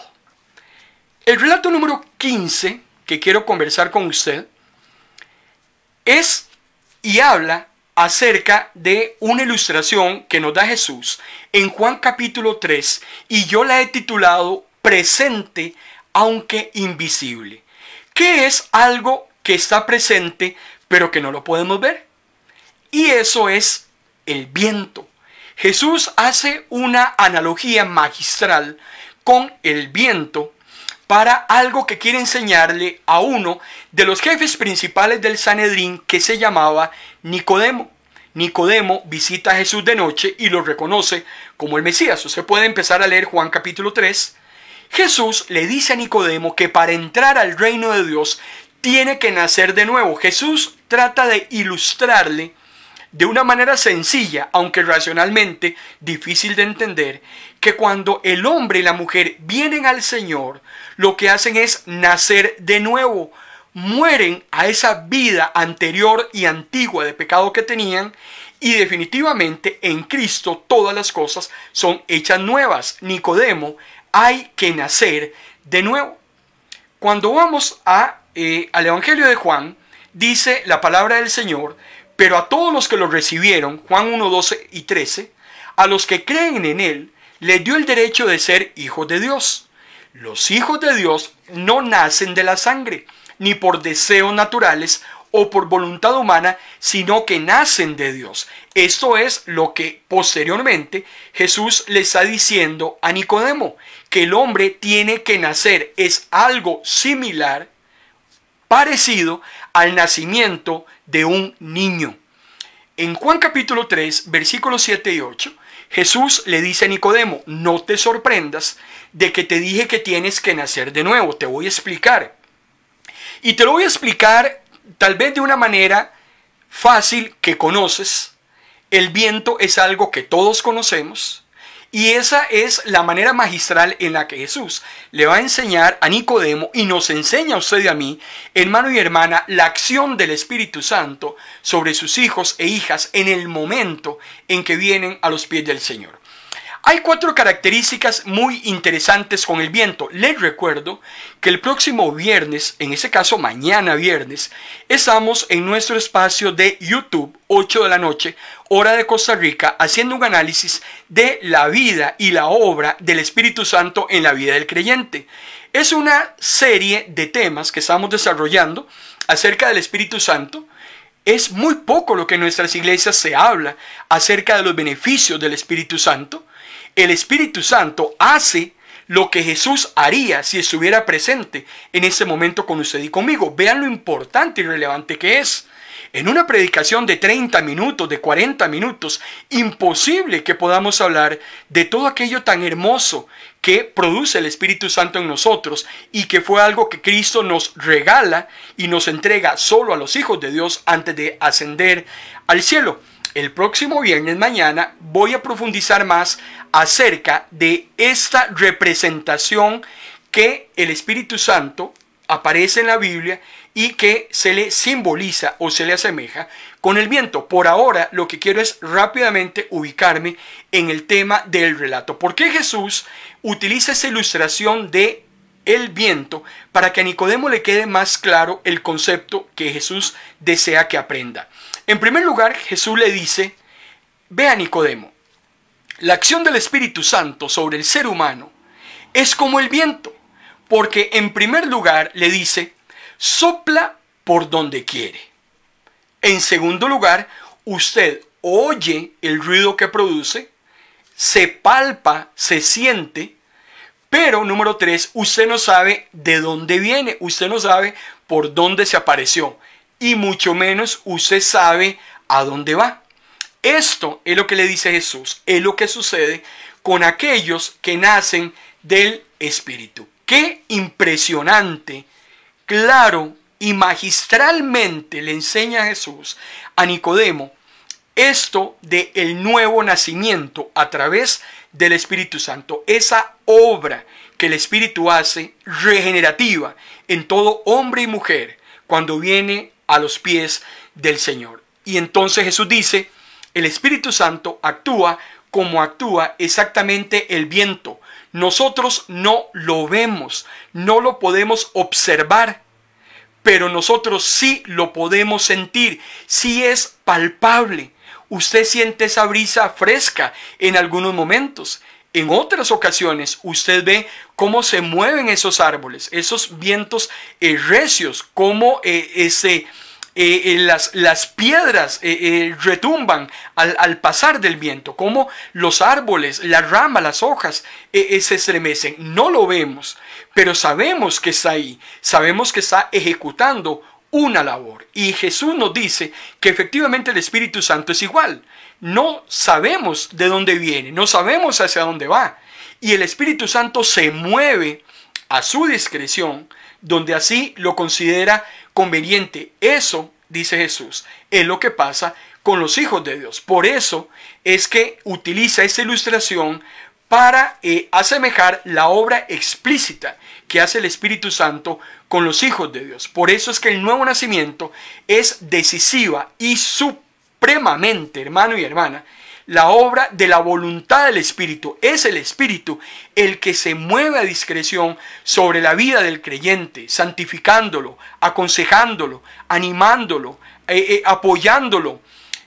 El relato número 15 que quiero conversar con usted es y habla acerca de una ilustración que nos da Jesús en Juan capítulo 3 y yo la he titulado Presente aunque invisible. ¿Qué es algo que está presente pero que no lo podemos ver? Y eso es el viento. Jesús hace una analogía magistral con el viento para algo que quiere enseñarle a uno de los jefes principales del Sanedrín que se llamaba Nicodemo. Nicodemo visita a Jesús de noche y lo reconoce como el Mesías. Usted puede empezar a leer Juan capítulo 3. Jesús le dice a Nicodemo que para entrar al reino de Dios tiene que nacer de nuevo. Jesús trata de ilustrarle de una manera sencilla, aunque racionalmente difícil de entender, que cuando el hombre y la mujer vienen al Señor, lo que hacen es nacer de nuevo, mueren a esa vida anterior y antigua de pecado que tenían y definitivamente en Cristo todas las cosas son hechas nuevas. Nicodemo, hay que nacer de nuevo. Cuando vamos a, eh, al Evangelio de Juan, dice la palabra del Señor pero a todos los que lo recibieron, Juan 1, 12 y 13, a los que creen en Él, le dio el derecho de ser hijos de Dios. Los hijos de Dios no nacen de la sangre, ni por deseos naturales o por voluntad humana, sino que nacen de Dios. Esto es lo que posteriormente Jesús le está diciendo a Nicodemo, que el hombre tiene que nacer. Es algo similar, parecido al nacimiento de un niño. En Juan capítulo 3, versículos 7 y 8, Jesús le dice a Nicodemo, no te sorprendas de que te dije que tienes que nacer de nuevo, te voy a explicar. Y te lo voy a explicar tal vez de una manera fácil que conoces. El viento es algo que todos conocemos. Y esa es la manera magistral en la que Jesús le va a enseñar a Nicodemo y nos enseña a usted y a mí, hermano y hermana, la acción del Espíritu Santo sobre sus hijos e hijas en el momento en que vienen a los pies del Señor. Hay cuatro características muy interesantes con el viento. Les recuerdo que el próximo viernes, en ese caso mañana viernes, estamos en nuestro espacio de YouTube, 8 de la noche, hora de Costa Rica, haciendo un análisis de la vida y la obra del Espíritu Santo en la vida del creyente. Es una serie de temas que estamos desarrollando acerca del Espíritu Santo. Es muy poco lo que en nuestras iglesias se habla acerca de los beneficios del Espíritu Santo. El Espíritu Santo hace lo que Jesús haría si estuviera presente en ese momento con usted y conmigo. Vean lo importante y relevante que es. En una predicación de 30 minutos, de 40 minutos, imposible que podamos hablar de todo aquello tan hermoso que produce el Espíritu Santo en nosotros y que fue algo que Cristo nos regala y nos entrega solo a los hijos de Dios antes de ascender al cielo el próximo viernes mañana voy a profundizar más acerca de esta representación que el Espíritu Santo aparece en la Biblia y que se le simboliza o se le asemeja con el viento. Por ahora lo que quiero es rápidamente ubicarme en el tema del relato. ¿Por qué Jesús utiliza esa ilustración de el viento para que a Nicodemo le quede más claro el concepto que Jesús desea que aprenda? En primer lugar, Jesús le dice, ve a Nicodemo, la acción del Espíritu Santo sobre el ser humano es como el viento, porque en primer lugar le dice, sopla por donde quiere. En segundo lugar, usted oye el ruido que produce, se palpa, se siente, pero número tres, usted no sabe de dónde viene, usted no sabe por dónde se apareció y mucho menos usted sabe a dónde va. Esto es lo que le dice Jesús, es lo que sucede con aquellos que nacen del Espíritu. Qué impresionante, claro y magistralmente le enseña Jesús a Nicodemo esto de el nuevo nacimiento a través del Espíritu Santo, esa obra que el Espíritu hace regenerativa en todo hombre y mujer cuando viene a los pies del Señor. Y entonces Jesús dice, el Espíritu Santo actúa como actúa exactamente el viento. Nosotros no lo vemos, no lo podemos observar, pero nosotros sí lo podemos sentir, sí es palpable. Usted siente esa brisa fresca en algunos momentos, en otras ocasiones usted ve cómo se mueven esos árboles, esos vientos eh, recios, cómo eh, ese, eh, las, las, piedras retumban al, pasar del viento, cómo los árboles, las ramas, las hojas se estremecen. No lo vemos, pero sabemos que está ahí, sabemos que está ejecutando una labor. Y Jesús nos dice que efectivamente el Espíritu Santo es igual. No sabemos de dónde viene, no sabemos hacia dónde va. Y el Espíritu Santo se mueve a su discreción, donde así lo considera conveniente. Eso, dice Jesús, es lo que pasa con los hijos de Dios. Por eso es que utiliza esa ilustración para eh, asemejar la obra explícita que hace el Espíritu Santo con los hijos de Dios. Por eso es que el nuevo nacimiento es decisiva y supremamente, hermano y hermana, la obra de la voluntad del Espíritu. Es el Espíritu el que se mueve a discreción sobre la vida del creyente, santificándolo, aconsejándolo, animándolo, eh, eh, apoyándolo,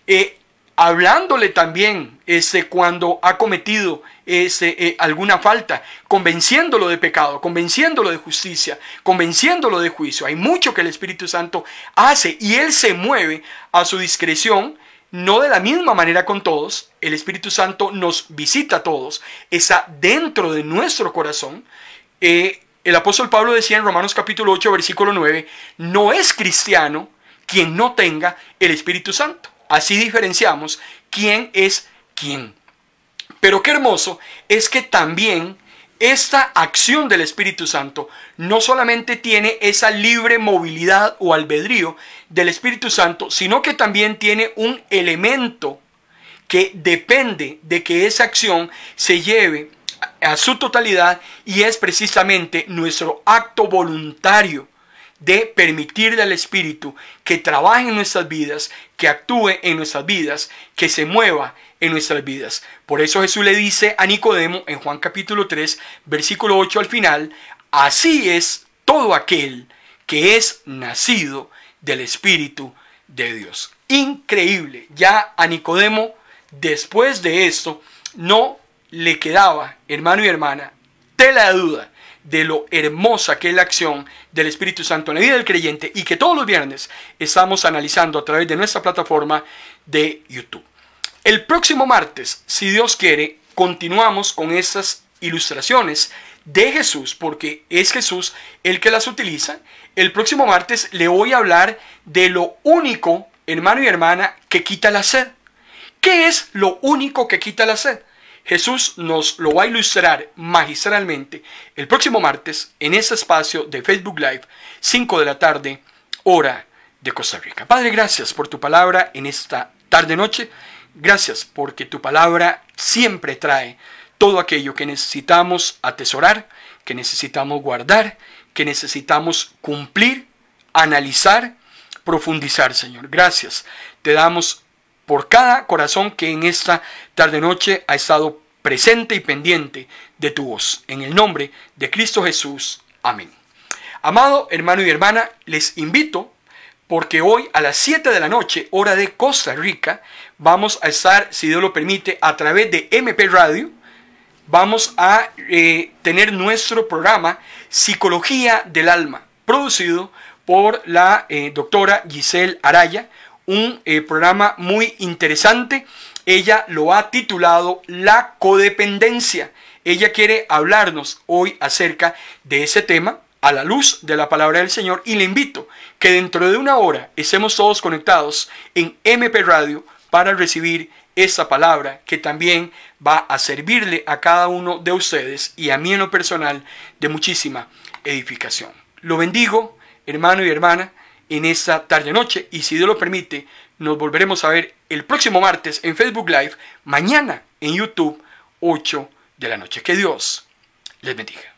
eh, hablándole también este, cuando ha cometido este, eh, alguna falta, convenciéndolo de pecado, convenciéndolo de justicia, convenciéndolo de juicio. Hay mucho que el Espíritu Santo hace y Él se mueve a su discreción, no de la misma manera con todos. El Espíritu Santo nos visita a todos, está dentro de nuestro corazón. Eh, el apóstol Pablo decía en Romanos capítulo 8, versículo 9, no es cristiano quien no tenga el Espíritu Santo. Así diferenciamos quién es quién. Pero qué hermoso es que también esta acción del Espíritu Santo no solamente tiene esa libre movilidad o albedrío del Espíritu Santo, sino que también tiene un elemento que depende de que esa acción se lleve a su totalidad y es precisamente nuestro acto voluntario de permitirle al Espíritu que trabaje en nuestras vidas, que actúe en nuestras vidas, que se mueva en nuestras vidas. Por eso Jesús le dice a Nicodemo en Juan capítulo 3, versículo 8 al final, así es todo aquel que es nacido del Espíritu de Dios. Increíble, ya a Nicodemo después de esto no le quedaba, hermano y hermana, tela de duda de lo hermosa que es la acción del Espíritu Santo en la vida del creyente y que todos los viernes estamos analizando a través de nuestra plataforma de YouTube. El próximo martes, si Dios quiere, continuamos con estas ilustraciones de Jesús, porque es Jesús el que las utiliza. El próximo martes le voy a hablar de lo único, hermano y hermana, que quita la sed. ¿Qué es lo único que quita la sed? Jesús nos lo va a ilustrar magistralmente el próximo martes en este espacio de Facebook Live, 5 de la tarde, hora de Costa Rica. Padre, gracias por tu palabra en esta tarde-noche. Gracias porque tu palabra siempre trae todo aquello que necesitamos atesorar, que necesitamos guardar, que necesitamos cumplir, analizar, profundizar, Señor. Gracias. Te damos por cada corazón que en esta tarde-noche ha estado presente y pendiente de tu voz. En el nombre de Cristo Jesús. Amén. Amado hermano y hermana, les invito porque hoy a las 7 de la noche, hora de Costa Rica, vamos a estar, si Dios lo permite, a través de MP Radio, vamos a eh, tener nuestro programa Psicología del Alma, producido por la eh, doctora Giselle Araya, un eh, programa muy interesante ella lo ha titulado La codependencia. Ella quiere hablarnos hoy acerca de ese tema a la luz de la palabra del Señor y le invito que dentro de una hora estemos todos conectados en MP Radio para recibir esa palabra que también va a servirle a cada uno de ustedes y a mí en lo personal de muchísima edificación. Lo bendigo, hermano y hermana, en esta tarde-noche y si Dios lo permite, nos volveremos a ver el próximo martes en Facebook Live, mañana en YouTube, 8 de la noche. Que Dios les bendiga.